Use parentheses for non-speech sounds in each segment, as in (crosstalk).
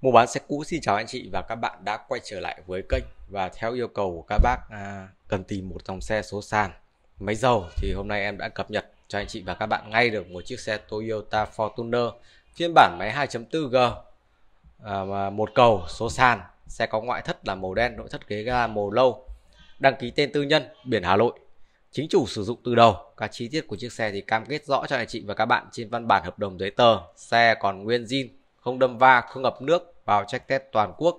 Mua bán xe cũ xin chào anh chị và các bạn đã quay trở lại với kênh và theo yêu cầu của các bác à, cần tìm một dòng xe số sàn máy dầu thì hôm nay em đã cập nhật cho anh chị và các bạn ngay được một chiếc xe Toyota Fortuner phiên bản máy 2.4G à, một cầu số sàn xe có ngoại thất là màu đen nội thất ghế ga màu lâu đăng ký tên tư nhân biển Hà Nội chính chủ sử dụng từ đầu các chi tiết của chiếc xe thì cam kết rõ cho anh chị và các bạn trên văn bản hợp đồng giấy tờ xe còn nguyên zin không đâm va, không ngập nước vào check test toàn quốc.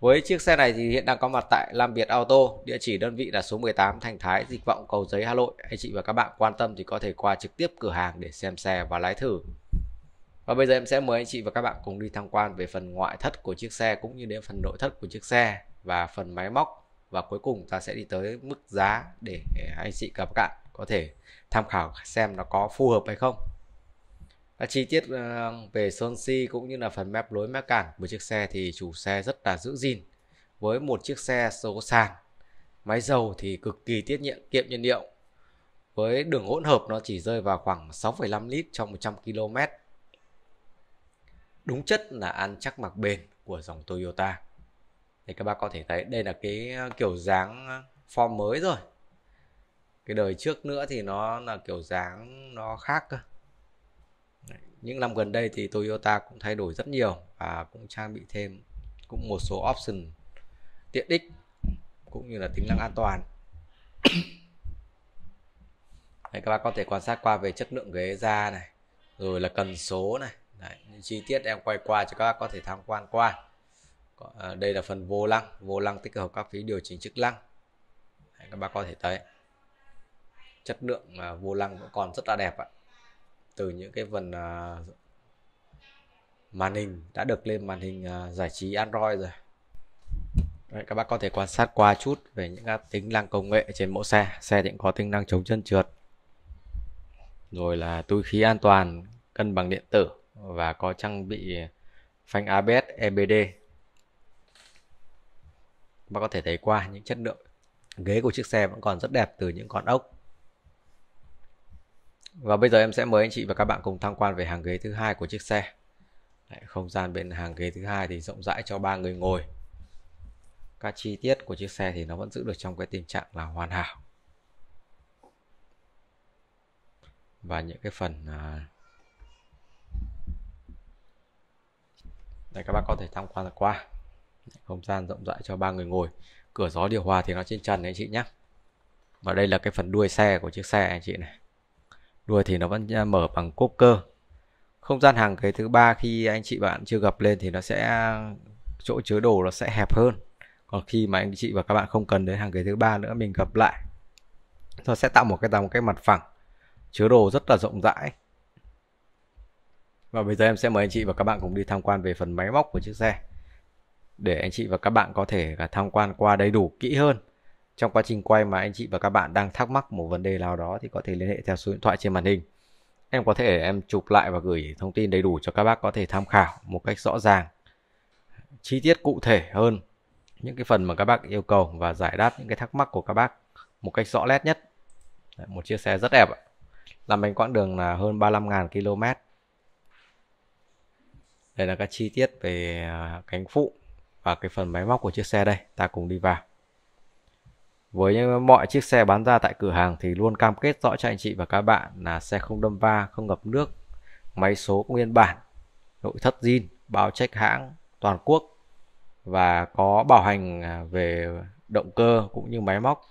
Với chiếc xe này thì hiện đang có mặt tại Lam Việt Auto, địa chỉ đơn vị là số 18 Thành Thái, Dịch Vọng, Cầu Giấy, Hà Nội. Anh chị và các bạn quan tâm thì có thể qua trực tiếp cửa hàng để xem xe và lái thử. Và bây giờ em sẽ mời anh chị và các bạn cùng đi tham quan về phần ngoại thất của chiếc xe cũng như đến phần nội thất của chiếc xe và phần máy móc và cuối cùng ta sẽ đi tới mức giá để anh chị và các bạn có thể tham khảo xem nó có phù hợp hay không chi tiết ờ, về sơn si cũng như là phần mép lối mép cản của chiếc xe thì chủ xe rất là giữ gìn với một chiếc xe số sàn máy dầu thì cực kỳ tiết nhiệm kiệm nhiên liệu với đường hỗn hợp nó chỉ rơi vào khoảng 6,5 lít trong 100 km đúng chất là ăn chắc mặc bền của dòng Toyota thì các bác có thể thấy đây là cái ờ, kiểu dáng form mới rồi cái đời trước nữa thì nó là kiểu dáng nó khác cơ những năm gần đây thì Toyota cũng thay đổi rất nhiều và cũng trang bị thêm cũng một số option tiện ích cũng như là tính năng an toàn (coughs) Đấy, các bạn có thể quan sát qua về chất lượng ghế da này rồi là cần số này Đấy, những chi tiết em quay qua cho các bạn có thể tham quan qua à, đây là phần vô lăng vô lăng tích hợp các phí điều chỉnh chức năng các bạn có thể thấy chất lượng à, vô lăng vẫn còn rất là đẹp ạ từ những cái phần uh, màn hình đã được lên màn hình uh, giải trí Android rồi Đấy, các bác có thể quan sát qua chút về những các tính năng công nghệ trên mẫu xe xe thì có tính năng chống chân trượt rồi là túi khí an toàn cân bằng điện tử và có trang bị phanh ABS EBD Các bác có thể thấy qua những chất lượng ghế của chiếc xe vẫn còn rất đẹp từ những con ốc và bây giờ em sẽ mời anh chị và các bạn cùng tham quan về hàng ghế thứ hai của chiếc xe. Đấy, không gian bên hàng ghế thứ hai thì rộng rãi cho ba người ngồi. Các chi tiết của chiếc xe thì nó vẫn giữ được trong cái tình trạng là hoàn hảo. Và những cái phần à... Đây các bạn có thể tham quan qua. Không gian rộng rãi cho ba người ngồi. Cửa gió điều hòa thì nó trên trần anh chị nhé. Và đây là cái phần đuôi xe của chiếc xe anh chị này đuôi thì nó vẫn mở bằng cốp cơ không gian hàng ghế thứ ba khi anh chị bạn chưa gặp lên thì nó sẽ chỗ chứa đồ nó sẽ hẹp hơn còn khi mà anh chị và các bạn không cần đến hàng ghế thứ ba nữa mình gặp lại nó sẽ tạo một cái dòng cái mặt phẳng chứa đồ rất là rộng rãi và bây giờ em sẽ mời anh chị và các bạn cùng đi tham quan về phần máy móc của chiếc xe để anh chị và các bạn có thể là tham quan qua đầy đủ kỹ hơn trong quá trình quay mà anh chị và các bạn đang thắc mắc một vấn đề nào đó thì có thể liên hệ theo số điện thoại trên màn hình em có thể em chụp lại và gửi thông tin đầy đủ cho các bác có thể tham khảo một cách rõ ràng chi tiết cụ thể hơn những cái phần mà các bác yêu cầu và giải đáp những cái thắc mắc của các bác một cách rõ nét nhất Đấy, một chiếc xe rất đẹp ạ làm bánh quãng đường là hơn 35.000 km đây là các chi tiết về à, cánh phụ và cái phần máy móc của chiếc xe đây ta cùng đi vào với mọi chiếc xe bán ra tại cửa hàng thì luôn cam kết rõ cho anh chị và các bạn là xe không đâm va, không ngập nước, máy số nguyên bản, nội thất zin, báo trách hãng toàn quốc và có bảo hành à, về động cơ cũng như máy móc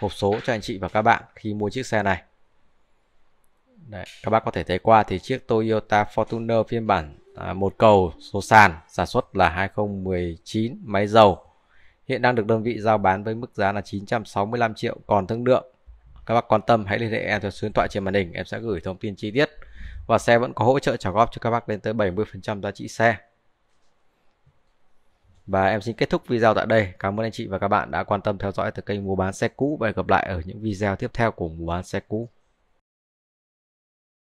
hộp số cho anh chị và các bạn khi mua chiếc xe này. Đấy, các bác có thể thấy qua thì chiếc Toyota Fortuner phiên bản à, một cầu số sàn sản xuất là 2019 máy dầu hiện đang được đơn vị giao bán với mức giá là 965 triệu còn thương lượng. Các bác quan tâm hãy liên hệ em theo số điện thoại trên màn hình, em sẽ gửi thông tin chi tiết. Và xe vẫn có hỗ trợ trả góp cho các bác lên tới 70% giá trị xe. Và em xin kết thúc video tại đây. Cảm ơn anh chị và các bạn đã quan tâm theo dõi từ kênh mua bán xe cũ và hẹn gặp lại ở những video tiếp theo của mua bán xe cũ.